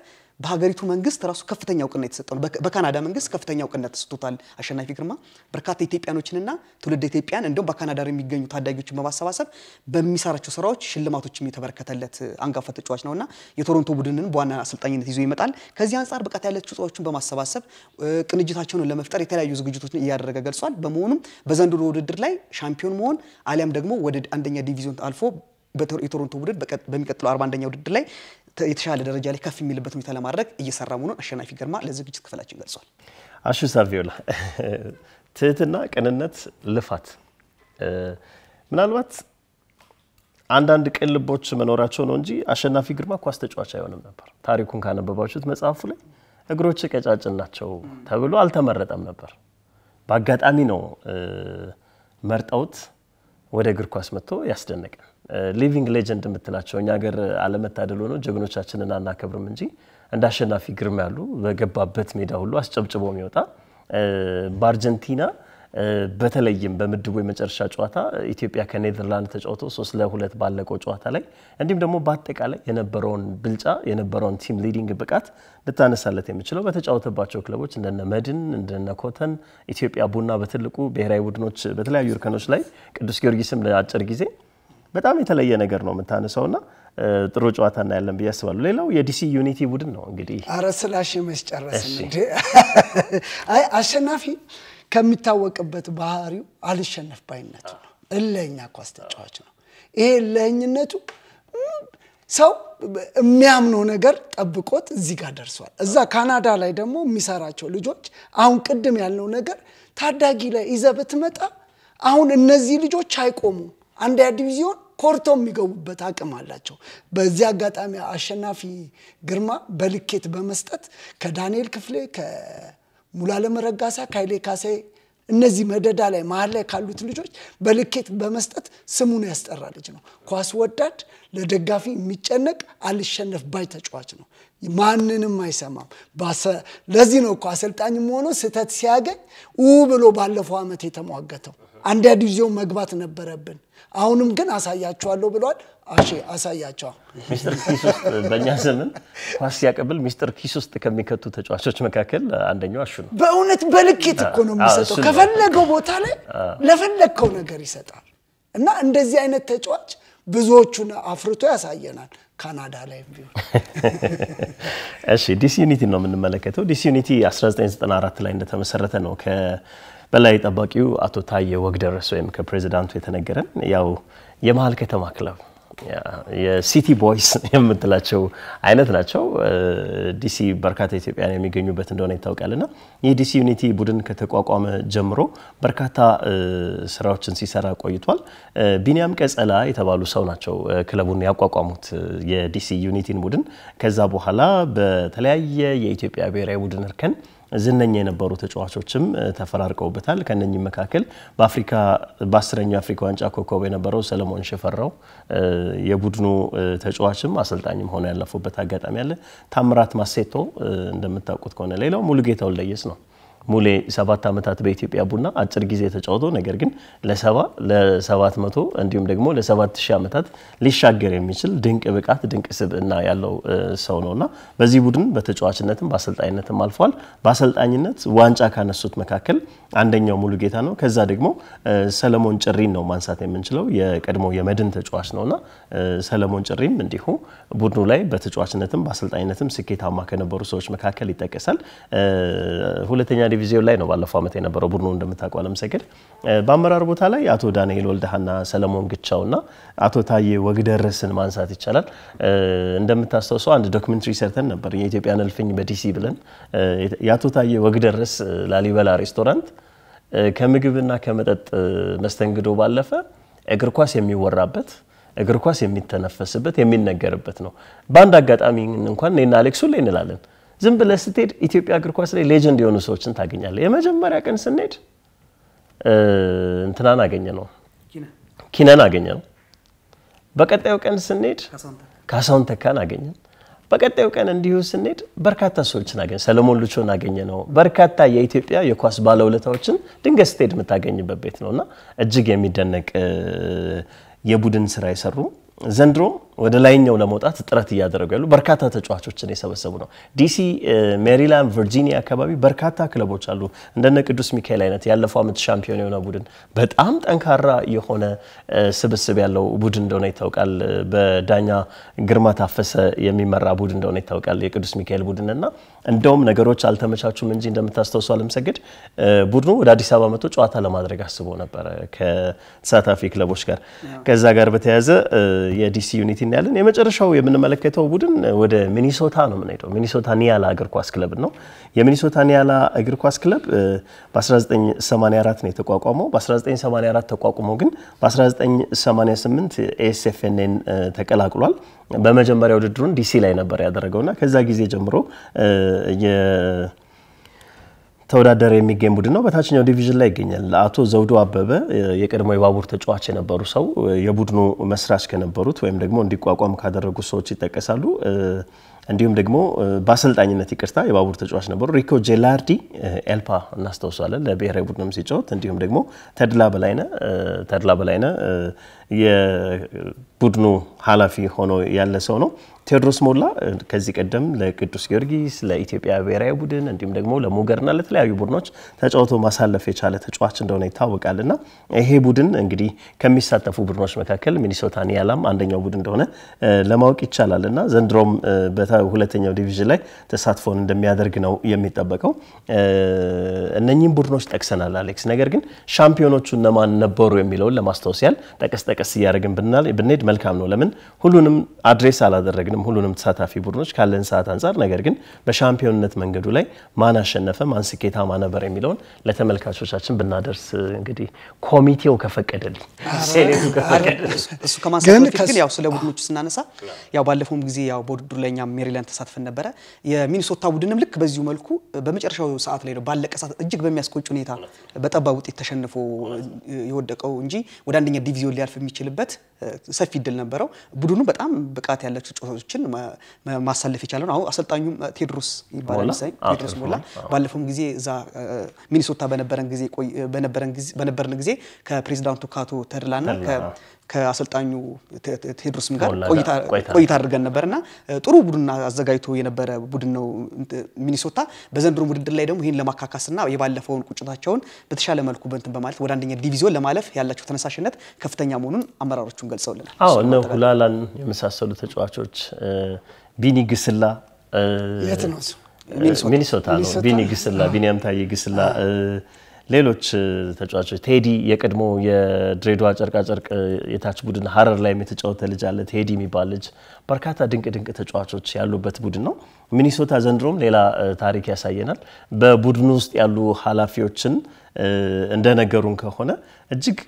በሀገሪቱ መንግስት ራሱ ከፍተኛ እውቅና የተሰጠ ነው። በካናዳ መንግስት ከፍተኛ እውቅና ተሰጥቶታል። አሸናፊ ግርማ በርካታ ኢትዮጵያኖችንና ትውልድ ኢትዮጵያን እንዲሁም በካናዳ የሚገኙ ታዳጊዎችን በማሰባሰብ በሚሰራቸው ስራዎች ሽልማቶችም የተበረከተለት አንጋፋ ተጫዋች ነውና የቶሮንቶ ቡድንን በዋና አሰልጣኝነት ይዞ ይመጣል። ከዚህ አንጻር ብቃት ያላቸው ተጫዋቾችን በማሰባሰብ ቅንጅታቸውን ለመፍጠር የተለያዩ ዝግጅቶችን እያደረገ ገልጿል። በመሆኑም በዘንድሮ ውድድር ላይ ሻምፒዮን መሆን አሊያም ደግሞ ወደ አንደኛ ዲቪዚዮን አልፎ የቶሮንቶ ውድድር በሚቀጥለው 41ኛ ውድድር ላይ የተሻለ ደረጃ ላይ ከፍ የሚልበት ሁኔታ ለማድረግ እየሰራ መሆኑን አሸናፊ ግርማ ለዝግጅት ክፍላችን ገልጿል። አሹ ሳቪዮላ፣ ትህትና፣ ቅንነት፣ ልፋት ምናልባት አንዳንድ ቅን ልቦች መኖራቸው ነው እንጂ አሸናፊ ግርማ ኳስ ተጫዋች አይሆንም ነበር። ታሪኩን ካነበባችሁት መጽሐፉ ላይ እግሮች ቀጫጭን ናቸው ተብሎ አልተመረጠም ነበር። በአጋጣሚ ነው መርጠውት ወደ እግር ኳስ መጥቶ ያስደነቀን። ሊቪንግ ሌጀንድ የምትላቸው እኛ ሀገር አለመታደል ሆኖ ጀግኖቻችንን አናከብርም እንጂ እንደ አሸናፊ ግርማ ያሉ በገባበት ሜዳ ሁሉ አስጨብጭቦ የሚወጣ በአርጀንቲና በተለይም በምድቡ የመጨረሻ ጨዋታ ኢትዮጵያ ከኔዘርላንድ ተጫውቶ ሶስት ለሁለት ባለቀው ጨዋታ ላይ እንዲሁም ደግሞ በአጠቃላይ የነበረውን ብልጫ የነበረውን ቲም ሊዲንግ ብቃት ልታነሳለት የምችለው በተጫወተባቸው ክለቦች እንደነ መድን እንደነ ኮተን ኢትዮጵያ ቡና በትልቁ ብሔራዊ ቡድኖች በተለያዩ እርከኖች ላይ ቅዱስ ጊዮርጊስም ለአጭር ጊዜ በጣም የተለየ ነገር ነው የምታነሳው እና ጥሩ ጨዋታ እናያለን ብዬ አስባለሁ። ሌላው የዲሲ ዩኒቲ ቡድን ነው እንግዲህ አረ ስላሽ መስጨረስ <laughs> አይ አሸናፊ ከሚታወቅበት ባህሪው አልሸነፍ ባይነቱ ነው። እለኛ ኳስ ተጫዋች ነው። ይሄ እለኝነቱ ሰው የሚያምነው ነገር ጠብቆት እዚህ ጋር ደርሷል። እዛ ካናዳ ላይ ደግሞ የሚሰራቸው ልጆች አሁን ቅድም ያልነው ነገር ታዳጊ ላይ ይዘህ ብትመጣ አሁን እነዚህ ልጆች አይቆሙም። አንደኛ ዲቪዚዮን ኮርተው የሚገቡበት አቅም አላቸው። በዚህ አጋጣሚ አሸናፊ ግርማ በልኬት በመስጠት ከዳንኤል ክፍሌ፣ ከሙሉዓለም ረጋሳ፣ ከኃይሌ ካሴ እነዚህ መደዳ ላይ መሀል ላይ ካሉት ልጆች በልኬት በመስጠት ስሙን ያስጠራ ልጅ ነው። ኳስ ወዳድ፣ ለደጋፊ የሚጨነቅ አልሸነፍ ባይ ተጫዋች ነው። ማንንም አይሰማም። ለዚህ ነው እኮ አሰልጣኝም ሆኖ ስህተት ሲያገኝ ው ብሎ ባለፈው ዓመት የተሟገተው። አንዳንድ ጊዜው መግባት ነበረብን። አሁንም ግን አሳያቸዋለሁ ብሏል። አሺ አሳያቸዋ። ሚስተር ኪስ ውስጥ በእኛ ዘመን ኳስ ሲያቀብል ሚስር ኪስ ውስጥ ከሚከቱ ተጫዋቾች መካከል አንደኛው አሹ ነው። በእውነት በልኬት እኮ ነው የሚሰጠው። ከፈለገው ቦታ ላይ ለፈለግከው ነገር ይሰጣል እና እንደዚህ አይነት ተጫዋች ብዙዎቹን አፍርቶ ያሳየናል። ካናዳ ላይ ቢሆን እሺ። ዲስ ዩኒቲ ነው የምንመለከተው። ዲስ ዩኒቲ 1994 ላይ እንደተመሰረተ ነው በላይ ጠባቂው አቶ ታየ ወግደረስ ወይም ከፕሬዚዳንቱ የተነገረን ያው የመሀል ከተማ ክለብ የሲቲ ቦይስ <laughs> የምትላቸው አይነት ናቸው። ዲሲ በርካታ ኢትዮጵያን የሚገኙበት እንደሆነ ይታወቃል። ና ይህ ዲሲ ዩኒቲ ቡድን ከተቋቋመ ጀምሮ በርካታ ስራዎችን ሲሰራ ቆይቷል። ቢኒያም ቀጸላ የተባሉ ሰው ናቸው ክለቡን ያቋቋሙት የዲሲ ዩኒቲን ቡድን። ከዛ በኋላ በተለያየ የኢትዮጵያ ብሔራዊ ቡድን እርከን ዝነኛ የነበሩ ተጫዋቾችም ተፈራርቀውበታል። ከነኚህ መካከል በአፍሪካ በአስረኛው የአፍሪካ ዋንጫ ኮከብ የነበረው ሰለሞን ሽፈራው የቡድኑ ተጫዋችም አሰልጣኝም ሆነ ያለፉበት አጋጣሚ አለ። ታምራት ማሴቶ እንደምታውቁት ከሆነ ሌላው ሙሉጌታ ወልደየስ ነው። ሙሌ ሰባት ዓመታት በኢትዮጵያ ቡና አጭር ጊዜ ተጫውቶ ነገር ግን ለሰባ ለሰባት መቶ እንዲሁም ደግሞ ለሰባት ሺህ ዓመታት ሊሻገር የሚችል ድንቅ ብቃት ድንቅ ስብዕና ያለው ሰው ነው እና በዚህ ቡድን በተጫዋችነትም በአሰልጣኝነትም አልፏል። በአሰልጣኝነት ዋንጫ ካነሱት መካከል አንደኛው ሙሉ ጌታ ነው። ከዛ ደግሞ ሰለሞን ጭሪን ነው ማንሳት የምንችለው የቀድሞ የመድን ተጫዋች ነው እና ሰለሞን ጭሪም እንዲሁ ቡድኑ ላይ በተጫዋችነትም በአሰልጣኝነትም ስኬታማ ከነበሩ ሰዎች መካከል ይጠቀሳል። ሁለተኛ ዲቪዚዮን ላይ ነው ባለፈው ዓመት የነበረው ቡድኑ እንደምታውቀው አለምሰገድ። በአመራር ቦታ ላይ አቶ ዳንኤል ወልደሃና ሰለሞን ግቻውና አቶ ታዬ ወግደረስን ማንሳት ይቻላል። እንደምታስታውሰው አንድ ዶክመንትሪ ሰርተን ነበር የኢትዮጵያን እልፍኝ በዲሲ ብለን የአቶ ታዬ ወግደረስ ላሊበላ ሬስቶራንት ከምግብና ከመጠጥ መስተንግዶ ባለፈ እግር ኳስ የሚወራበት እግር ኳስ የሚተነፈስበት የሚነገርበት ነው። በአንድ አጋጣሚ እንኳን እኔና አሌክሱ ላይ እንላለን ዝም ብለህ ስትሄድ ኢትዮጵያ እግር ኳስ ላይ ሌጀንድ የሆኑ ሰዎችን ታገኛለህ። የመጀመሪያ ቀን ስንሄድ እንትናን አገኘ ነው ኪነን አገኘ ነው። በቀጣዩ ቀን ስንሄድ ካሳሁን ተካን አገኘን። በቀጣዩ ቀን እንዲሁ ስንሄድ በርካታ ሰዎችን አገኘ፣ ሰለሞን ልቾን አገኘ ነው። በርካታ የኢትዮጵያ የኳስ ባለውለታዎችን ድንገት ስትሄድ የምታገኝበት ቤት ነው እና እጅግ የሚደነቅ የቡድን ስራ የሰሩ ዘንድሮም ወደ ላይኛው ለመውጣት ጥረት እያደረጉ ያሉ በርካታ ተጫዋቾችን የሰበሰቡ ነው። ዲሲ፣ ሜሪላንድ፣ ቨርጂኒያ አካባቢ በርካታ ክለቦች አሉ። እንደነ ቅዱስ ሚካኤል አይነት ያለፈው ዓመት ሻምፒዮን የሆነ ቡድን በጣም ጠንካራ የሆነ ስብስብ ያለው ቡድን እንደሆነ ይታወቃል። በዳኛ ግርማ ታፈሰ የሚመራ ቡድን እንደሆነ ይታወቃል። የቅዱስ ሚካኤል ቡድን እና እንደውም ነገሮች አልተመቻቹም እንጂ እንደምታስታውሱ አለምሰግድ ቡድኑ ወደ አዲስ አበባ መጥቶ ጨዋታ ለማድረግ አስቦ ነበረ ከተሳታፊ ክለቦች ጋር። ከዛ ጋር በተያያዘ የዲሲ ዩኒቲ እናያለን። የመጨረሻው የምንመለከተው ቡድን ወደ ሚኒሶታ ነው የምንሄደው። ሚኒሶታ ኒያላ እግር ኳስ ክለብ ነው። የሚኒሶታ ኒያላ እግር ኳስ ክለብ በ1984 ነው የተቋቋመው። በ1984 ተቋቁሞ ግን በ1988 ኤስኤፍኤንን ተቀላቅሏል። በመጀመሪያ ውድድሩን ዲሲ ላይ ነበር ያደረገውና ከዛ ጊዜ ጀምሮ ተወዳደር የሚገኝ ቡድን ነው። በታችኛው ዲቪዥን ላይ ይገኛል። አቶ ዘውዶ አበበ የቀድሞ የባቡር ተጫዋች የነበሩ ሰው የቡድኑ መስራች ከነበሩት ወይም ደግሞ እንዲቋቋም ካደረጉት ሰዎች ይጠቀሳሉ። እንዲሁም ደግሞ በአሰልጣኝነት ይቅርታ የባቡር ተጫዋች ነበሩ። ሪኮ ጄላርዲ ኤልፓ እናስታውሳለን፣ ለብሔራዊ ቡድንም ሲጫወት እንዲሁም ደግሞ ተድላ በላይነ ተድላ የቡድኑ ኃላፊ ሆኖ ያለ ሰው ነው። ቴዎድሮስ ሞላ ከዚህ ቀደም ለቅዱስ ጊዮርጊስ፣ ለኢትዮጵያ ብሔራዊ ቡድን እንዲሁም ደግሞ ለሙገርና ለተለያዩ ቡድኖች ተጫውቶ ማሳለፍ የቻለ ተጫዋች እንደሆነ ይታወቃል እና ይሄ ቡድን እንግዲህ ከሚሳተፉ ቡድኖች መካከል ሚኒሶታን ኒያላም አንደኛው ቡድን እንደሆነ ለማወቅ ይቻላል እና ዘንድሮም በሁለተኛው ዲቪዥን ላይ ተሳትፎን እንደሚያደርግ ነው የሚጠበቀው። እነኚህም ቡድኖች ጠቅሰናል አሌክስ። ነገር ግን ሻምፒዮኖቹ እነማን ነበሩ የሚለውን ለማስታወስ ያል ጠቀስ ቀስ እያደረግን ብንሄድ መልካም ነው። ለምን ሁሉንም አድሬስ አላደረግንም፣ ሁሉንም ተሳታፊ ቡድኖች ካለን ሰዓት አንጻር። ነገር ግን በሻምፒዮንነት መንገዱ ላይ ማን አሸነፈ፣ ማን ስኬታማ ነበር የሚለውን ለተመልካቾቻችን ብናደርስ እንግዲህ ኮሚቴው ከፈቀደልኝ ያው ስለ ቡድኖቹ ስናነሳ ያው ባለፈውም ጊዜ ያው በውድድሩ ላይ እኛም ሜሪላንድ ተሳትፈን ነበረ። የሚኒሶታ ቡድንም ልክ በዚሁ መልኩ በመጨረሻው ሰዓት ላይ ነው ባለቀ ሰዓት እጅግ በሚያስቆጭ ሁኔታ በጠባብ ውጤት ተሸንፎ የወደቀው እንጂ ወደ አንደኛ ዲቪዚዮን ሊያልፍ የሚችልበት ሰፊ እድል ነበረው። ቡድኑ በጣም ብቃት ያላቸው ጨዋታዎችን ማሳለፍ የቻለ ነው። አሁን አሰልጣኙም ቴድሮስ ይባላል መሰለኝ፣ ቴድሮስ ሞላ ባለፈውም ጊዜ እዛ ሚኒሶታ በነበረን ጊዜ በነበረን ጊዜ ከፕሬዚዳንቱ ካቶ ተድላና ከአሰልጣኙ ቴድሮስም ጋር ቆይታ አድርገን ነበር እና ጥሩ ቡድን አዘጋጅቶ የነበረ ቡድን ነው ሚኒሶታ። በዘንድሮ ውድድር ላይ ደግሞ ይህን ለማካካስና የባለፈውን ቁጭታቸውን በተሻለ መልኩ በንትን በማለት ወደ አንደኛ ዲቪዚዮን ለማለፍ ያላቸው ተነሳሽነት ከፍተኛ መሆኑን አመራሮቹን ገልጸውልናል። አዎ እነ ሁላላን የመሳሰሉ ተጫዋቾች ቢኒ ግስላ የት ነው ሚኒሶታ ነው ቢኒ ግስላ ቢኒያም ታዬ ግስላ ሌሎች ተጫዋቾች ቴዲ የቀድሞ የድሬዳዋ ጨርቃጨርቅ የታች ቡድን ሀረር ላይ የተጫወተ ልጅ አለ፣ ቴዲ የሚባል ልጅ። በርካታ ድንቅ ድንቅ ተጫዋቾች ያሉበት ቡድን ነው። ሚኒሶታ ዘንድሮም ሌላ ታሪክ ያሳየናል። በቡድኑ ውስጥ ያሉ ኃላፊዎችን እንደነገሩን ከሆነ እጅግ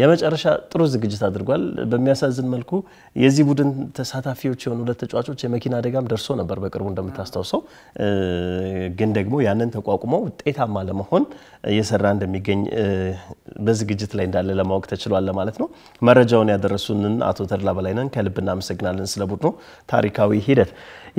የመጨረሻ ጥሩ ዝግጅት አድርጓል። በሚያሳዝን መልኩ የዚህ ቡድን ተሳታፊዎች የሆኑ ሁለት ተጫዋቾች የመኪና አደጋም ደርሶ ነበር በቅርቡ እንደምታስታውሰው። ግን ደግሞ ያንን ተቋቁሞ ውጤታማ ለመሆን እየሰራ እንደሚገኝ በዝግጅት ላይ እንዳለ ለማወቅ ተችሏል ማለት ነው። መረጃውን ያደረሱንን አቶ ተድላ በላይነን ከልብ እናመሰግናለን ስለ ቡድኑ ታሪካዊ ሂደት።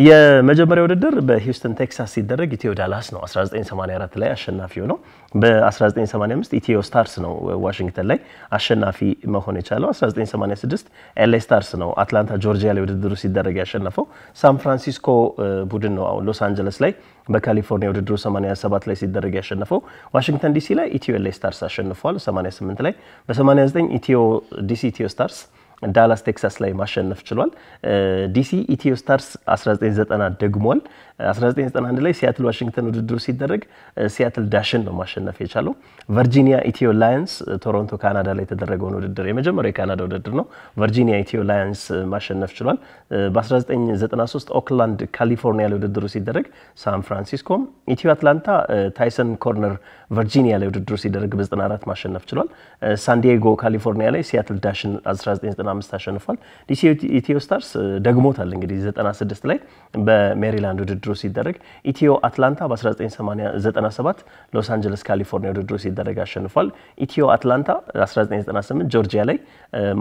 የመጀመሪያ ውድድር በሂውስተን ቴክሳስ ሲደረግ ኢትዮ ዳላስ ነው 1984 ላይ አሸናፊ ሆነው፣ በ1985 ኢትዮ ስታርስ ነው ዋሽንግተን ላይ አሸናፊ መሆን የቻለው። 1986 ኤልኤ ስታርስ ነው አትላንታ ጆርጂያ ላይ ውድድሩ ሲደረግ ያሸነፈው። ሳን ፍራንሲስኮ ቡድን ነው አሁን ሎስ አንጀለስ ላይ በካሊፎርኒያ ውድድሩ 87 ላይ ሲደረግ ያሸነፈው ዋሽንግተን ዲሲ ላይ ኢትዮ ኤልኤ ስታርስ አሸንፏል 88 ላይ። በ89 ኢትዮ ዲሲ ኢትዮ ስታርስ ዳላስ ቴክሳስ ላይ ማሸነፍ ችሏል። ዲሲ ኢትዮ ስታርስ 1990 ደግሟል። 1991 ላይ ሲያትል ዋሽንግተን ውድድሩ ሲደረግ ሲያትል ዳሽን ነው ማሸነፍ የቻለው። ቨርጂኒያ ኢትዮ ላየንስ ቶሮንቶ ካናዳ ላይ የተደረገውን ውድድር የመጀመሪያው የካናዳ ውድድር ነው። ቨርጂኒያ ኢትዮ ላየንስ ማሸነፍ ችሏል። በ1993 ኦክላንድ ካሊፎርኒያ ላይ ውድድሩ ሲደረግ ሳን ፍራንሲስኮም፣ ኢትዮ አትላንታ ታይሰን ኮርነር ቨርጂኒያ ላይ ውድድሩ ሲደረግ በ94 ማሸነፍ ችሏል። ሳንዲያጎ ካሊፎርኒያ ላይ ሲያትል ዳሽን 1995 አሸንፏል። ዲሲ ኢትዮ ስታርስ ደግሞታል እንግዲህ 96 ላይ በሜሪላንድ ውድድሩ ውድድሩ ሲደረግ ኢትዮ አትላንታ በ1997 ሎስ አንጀለስ ካሊፎርኒያ ውድድሩ ሲደረግ አሸንፏል። ኢትዮ አትላንታ 1998 ጆርጂያ ላይ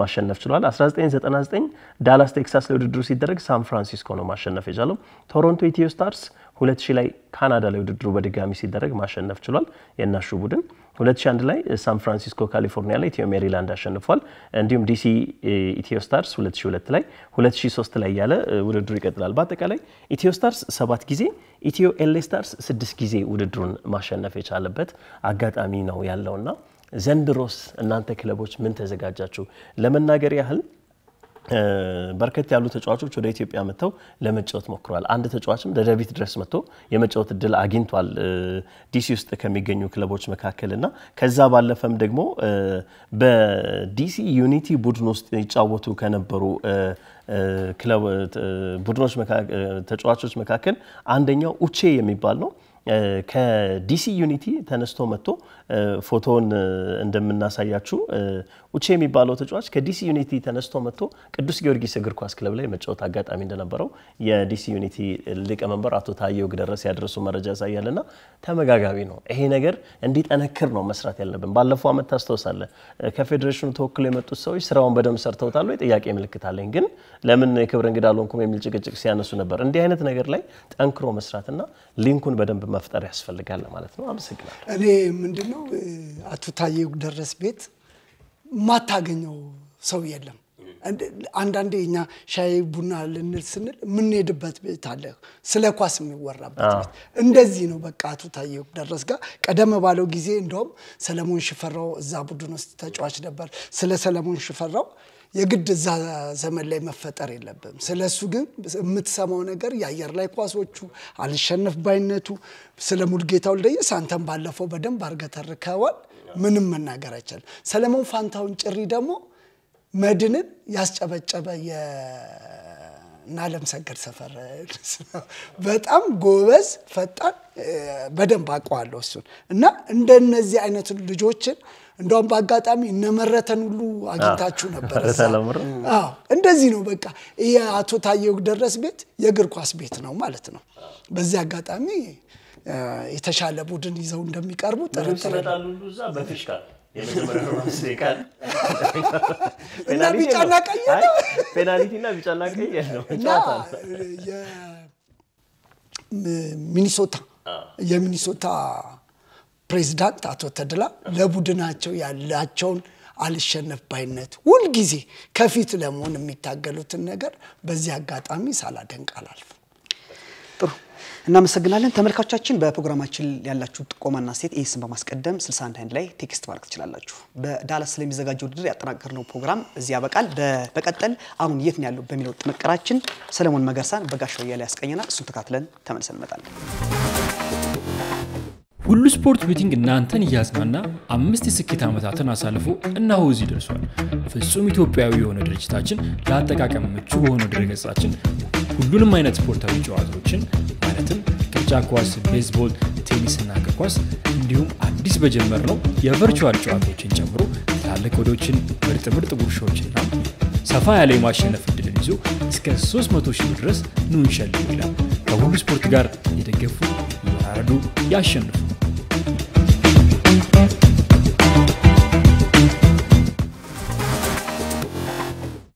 ማሸነፍ ችሏል። 1999 ዳላስ ቴክሳስ ላይ ውድድሩ ሲደረግ ሳን ፍራንሲስኮ ነው ማሸነፍ የቻለው። ቶሮንቶ ኢትዮ ስታርስ ሁለት ሺህ ላይ ካናዳ ላይ ውድድሩ በድጋሚ ሲደረግ ማሸነፍ ችሏል የእናሹ ቡድን። 2001 ላይ ሳን ፍራንሲስኮ ካሊፎርኒያ ላይ ኢትዮ ሜሪላንድ አሸንፏል። እንዲሁም ዲሲ ኢትዮ ስታርስ 2002 ላይ 2003 ላይ ያለ ውድድሩ ይቀጥላል። በአጠቃላይ ኢትዮ ስታርስ ሰባት ጊዜ ኢትዮ ኤልኤ ስታርስ ስድስት ጊዜ ውድድሩን ማሸነፍ የቻለበት አጋጣሚ ነው ያለውና ዘንድሮስ እናንተ ክለቦች ምን ተዘጋጃችሁ? ለመናገር ያህል በርከት ያሉ ተጫዋቾች ወደ ኢትዮጵያ መጥተው ለመጫወት ሞክረዋል። አንድ ተጫዋችም ደደቢት ድረስ መጥቶ የመጫወት እድል አግኝቷል ዲሲ ውስጥ ከሚገኙ ክለቦች መካከል እና ከዛ ባለፈም ደግሞ በዲሲ ዩኒቲ ቡድን ውስጥ ይጫወቱ ከነበሩ ቡድኖች ተጫዋቾች መካከል አንደኛው ኡቼ የሚባል ነው። ከዲሲ ዩኒቲ ተነስቶ መጥቶ ፎቶውን እንደምናሳያችሁ ውቼ የሚባለው ተጫዋች ከዲሲ ዩኒቲ ተነስቶ መጥቶ ቅዱስ ጊዮርጊስ እግር ኳስ ክለብ ላይ መጫወት አጋጣሚ እንደነበረው የዲሲ ዩኒቲ ሊቀመንበር አቶ ታየው ግደረስ ያደረሱ መረጃ ና ተመጋጋቢ ነው። ይሄ ነገር እንዲጠነክር ነው መስራት ያለብን። ባለፈው ዓመት ታስታውሳለ፣ ከፌዴሬሽኑ ተወክሎ የመጡት ሰዎች ስራውን በደንብ ሰርተውታል ወይ ጥያቄ ምልክት አለኝ። ግን ለምን የክብር እንግዳ አልሆንኩም የሚል ጭቅጭቅ ሲያነሱ ነበር። እንዲህ አይነት ነገር ላይ ጠንክሮ መስራትና ሊንኩን በደንብ መፍጠር ያስፈልጋል ማለት ነው። አመሰግናለሁ። እኔ ምንድነው አቶ ታዬ ደረስ ቤት የማታገኘው ሰው የለም። አንዳንዴ እኛ ሻይ ቡና ልንል ስንል የምንሄድበት ቤት አለ፣ ስለ ኳስ የሚወራበት ቤት። እንደዚህ ነው በቃ አቶ ታዬ ደረስ ጋር ቀደም ባለው ጊዜ እንደውም ሰለሞን ሽፈራው እዛ ቡድን ውስጥ ተጫዋች ነበር። ስለ ሰለሞን ሽፈራው የግድ እዛ ዘመን ላይ መፈጠር የለብም። ስለ እሱ ግን የምትሰማው ነገር የአየር ላይ ኳሶቹ፣ አልሸነፍ ባይነቱ፣ ስለ ሙድጌታ ወልደየስ አንተን ባለፈው በደንብ አድርገህ ተርከዋል። ምንም መናገር አይቻልም። ሰለሞን ፋንታውን ጭሪ ደግሞ መድንን ያስጨበጨበ የናለም ሰገድ ሰፈር <laughs> በጣም ጎበዝ፣ ፈጣን በደንብ አውቀዋለሁ እሱን እና እንደነዚህ አይነት ልጆችን እንደውም በአጋጣሚ እነመረተን ሁሉ አግኝታችሁ ነበር። እንደዚህ ነው በቃ ይሄ አቶ ታዬ ደረስ ቤት የእግር ኳስ ቤት ነው ማለት ነው። በዚህ አጋጣሚ የተሻለ ቡድን ይዘው እንደሚቀርቡ ጥርጥር እና ቢጫና ቀይ ነው። ፔናልቲ እና ቢጫና ቀይ ነው። ሚኒሶታ የሚኒሶታ ፕሬዚዳንት አቶ ተድላ ለቡድናቸው ያላቸውን አልሸነፍ ባይነት ሁልጊዜ ከፊት ለመሆን የሚታገሉትን ነገር በዚህ አጋጣሚ ሳላደንቅ አላልፍም። ጥሩ እናመሰግናለን። ተመልካቾቻችን በፕሮግራማችን ያላችሁ ጥቆማና ሴት ኢስን በማስቀደም 61 ላይ ቴክስት ማድረግ ትችላላችሁ። በዳላስ ስለሚዘጋጀው ውድድር ያጠናቀርነው ፕሮግራም እዚህ ያበቃል። በቀጠል አሁን የት ነው ያለው በሚለው ጥንቅራችን ሰለሞን መገርሳን በጋሻው እያለ ያስቀኘናል። እሱን ተካትለን ተመልሰን እንመጣለን። ሁሉ ስፖርት ቤቲንግ እናንተን እያዝናና አምስት የስኬት ዓመታትን አሳልፎ እና እዚህ ደርሷል። ፍጹም ኢትዮጵያዊ የሆነ ድርጅታችን ለአጠቃቀም ምቹ በሆነ ድረገጻችን ሁሉንም አይነት ስፖርታዊ ጨዋታዎችን ማለትም ቅርጫ ኳስ፣ ቤዝቦል፣ ቴኒስ እና እግር ኳስ እንዲሁም አዲስ በጀመር ነው የቨርቹዋል ጨዋታዎችን ጨምሮ ትላልቅ ወዶችን፣ ምርጥ ምርጥ ጉርሻዎችና ሰፋ ያለ የማሸነፍ እድልን ይዞ እስከ 300 ሺህ ድረስ ኑ እንሸልም ይላል። ከሁሉ ስፖርት ጋር የደገፉ ያረዱ ያሸንፉ።